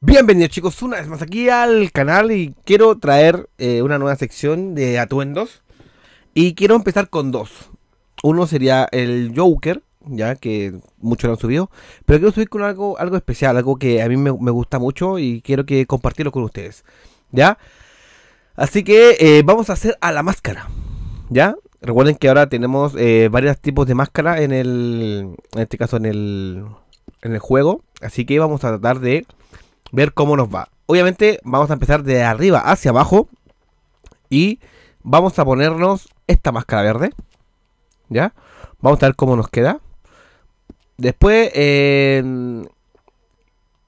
Bienvenidos chicos una vez más aquí al canal y quiero traer eh, una nueva sección de atuendos y quiero empezar con dos. Uno sería el Joker, ya que muchos lo han subido, pero quiero subir con algo, algo especial, algo que a mí me, gusta mucho y quiero que compartirlo con ustedes, ¿ya? Así que eh, vamos a hacer a la máscara, ¿ya? Recuerden que ahora tenemos eh, varios tipos de máscara en el. En este caso, en el. En el juego. Así que vamos a tratar de ver cómo nos va. Obviamente, vamos a empezar de arriba hacia abajo. Y vamos a ponernos esta máscara verde. ¿Ya? Vamos a ver cómo nos queda. Después,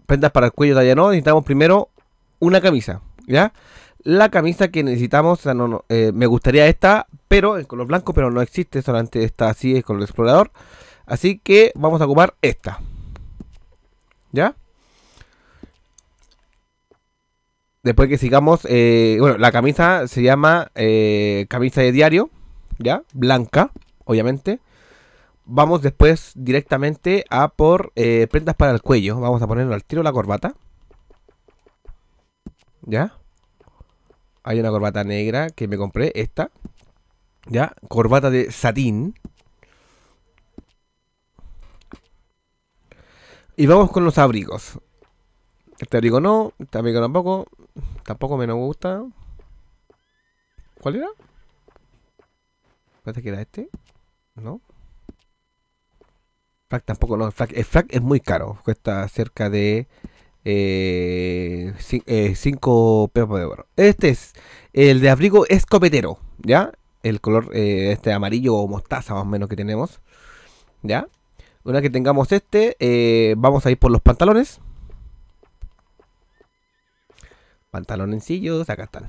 prendas para el cuello talla no. Necesitamos primero una camisa. ¿Ya? La camisa que necesitamos, eh, me gustaría esta, pero en color blanco, pero no existe, solamente está así, es color explorador. Así que vamos a ocupar esta. ¿Ya? Después que sigamos, eh, bueno, la camisa se llama eh, camisa de diario, ¿ya? Blanca, obviamente. Vamos después directamente a por eh, prendas para el cuello. Vamos a ponerlo al tiro la corbata. ¿Ya? Hay una corbata negra que me compré, esta. ¿Ya? Corbata de satín. Y vamos con los abrigos. Este abrigo no, este abrigo tampoco. Tampoco me gusta. ¿Cuál era? ¿Cuál que era este. ¿No? tampoco, no. El es muy caro. Cuesta cerca de 5 eh, eh, pesos de oro. Este es. El de abrigo escopetero. ¿Ya? el color eh, este amarillo o mostaza más o menos que tenemos. ¿Ya? Una que tengamos este, eh, vamos a ir por los pantalones. Pantaloncillos, acá están.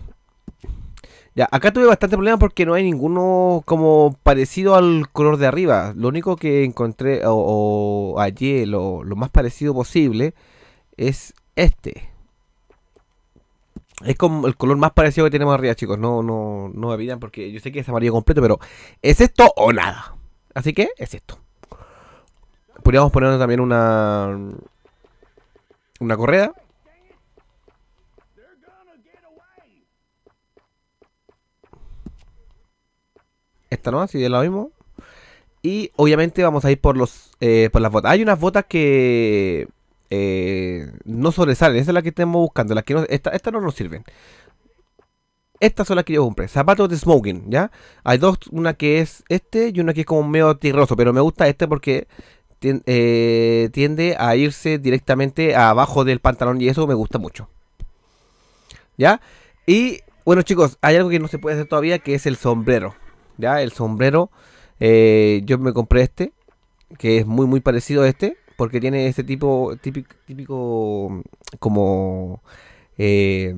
Ya, acá tuve bastante problema porque no hay ninguno como parecido al color de arriba. Lo único que encontré o, allí, lo, lo más parecido posible es este. Es como el color más parecido que tenemos arriba, chicos. No, no, no me porque yo sé que es amarillo completo, pero ¿es esto o nada? Así que es esto. Podríamos ponernos también una... Una correa. Esta no, así es lo mismo. Y obviamente vamos a ir por los eh, por las botas. Hay unas botas que eh, no sobresalen. Esa es la que estamos buscando. Las que no, esta, no nos sirven. Estas son las que yo compré. Zapatos de smoking, ¿ya? Hay dos, una que es este y una que es como medio tirroso Pero me gusta este porque eh, tiende, a irse directamente abajo del pantalón y eso me gusta mucho. ¿Ya? Y bueno chicos, hay algo que no se puede hacer todavía que es el sombrero. ¿Ya? El sombrero. Eh, yo me compré este. Que es muy muy parecido a este porque tiene este tipo típico, típico como eh,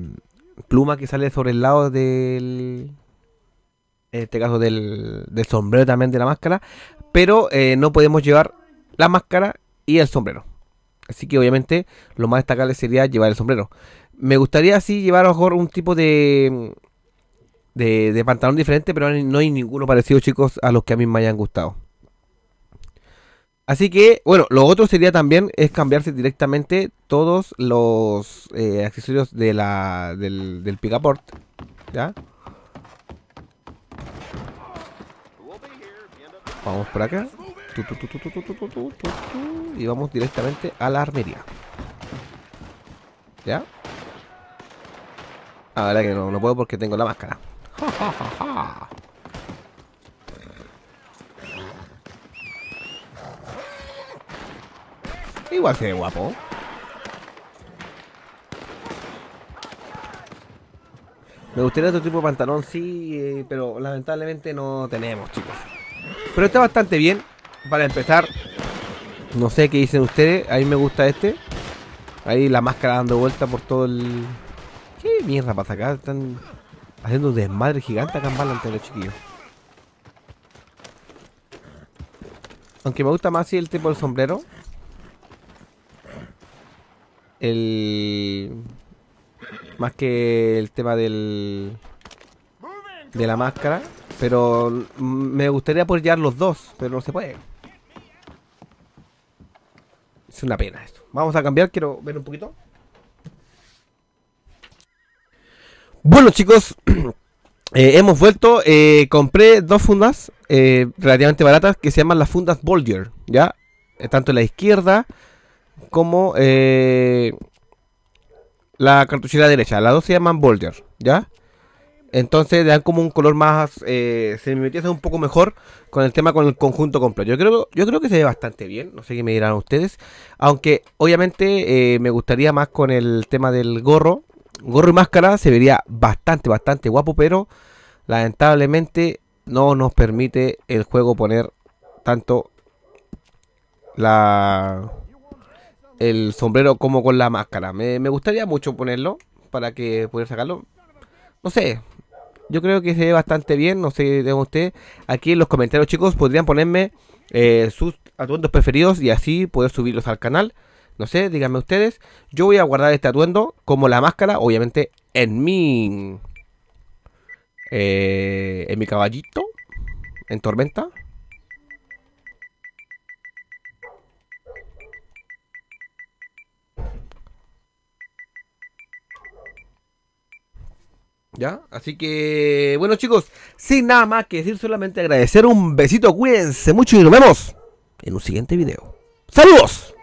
pluma que sale sobre el lado del en este caso del, sombrero también de la máscara pero eh, no podemos llevar la máscara y el sombrero así que obviamente lo más destacable sería llevar el sombrero me gustaría así llevar a mejor un tipo de de, de pantalón diferente pero no hay ninguno parecido chicos a los que a mí me hayan gustado Así que, bueno, lo otro sería también es cambiarse directamente todos los accesorios del, del Picaport. ¿Ya? Vamos por acá. y vamos directamente a la armería. ¿Ya? Ahora que no, puedo porque tengo la máscara. Ja, ja, ja, Igual se ve guapo. Me gustaría otro tipo de pantalón, sí, eh, pero lamentablemente no tenemos, chicos. Pero está bastante bien. Para empezar, no sé qué dicen ustedes. A mí me gusta este. Ahí la máscara dando vuelta por todo el... ¿Qué mierda pasa acá? Están haciendo un desmadre gigante acá en ante los chiquillos. Aunque me gusta más el tipo del sombrero el. Más que el tema del. De la máscara. Pero me gustaría llevar los dos, pero no se puede. Es una pena esto. Vamos a cambiar, quiero ver un poquito. Bueno chicos, eh, hemos vuelto. Eh, compré dos fundas eh, relativamente baratas que se llaman las fundas Bolger, ¿ya? Tanto en la izquierda como eh, la cartuchera derecha. Las dos se llaman Bolger, ¿ya? Entonces le dan como un color más. Eh, se me metió un poco mejor con el tema con el conjunto completo. Yo creo, yo creo que se ve bastante bien. No sé qué me dirán ustedes. Aunque obviamente eh, me gustaría más con el tema del gorro. Gorro y máscara se vería bastante, bastante guapo. Pero lamentablemente no nos permite el juego poner tanto la el sombrero como con la máscara. Me, gustaría mucho ponerlo para que poder sacarlo. No sé, yo creo que se ve bastante bien, no sé de ustedes Aquí en los comentarios, chicos, podrían ponerme eh, sus atuendos preferidos y así poder subirlos al canal. No sé, díganme ustedes. Yo voy a guardar este atuendo como la máscara, obviamente, en mi... Eh, en mi caballito, en tormenta. ¿Ya? Así que, bueno chicos, sin nada más que decir, solamente agradecer un besito, cuídense mucho y nos vemos en un siguiente video. ¡Saludos!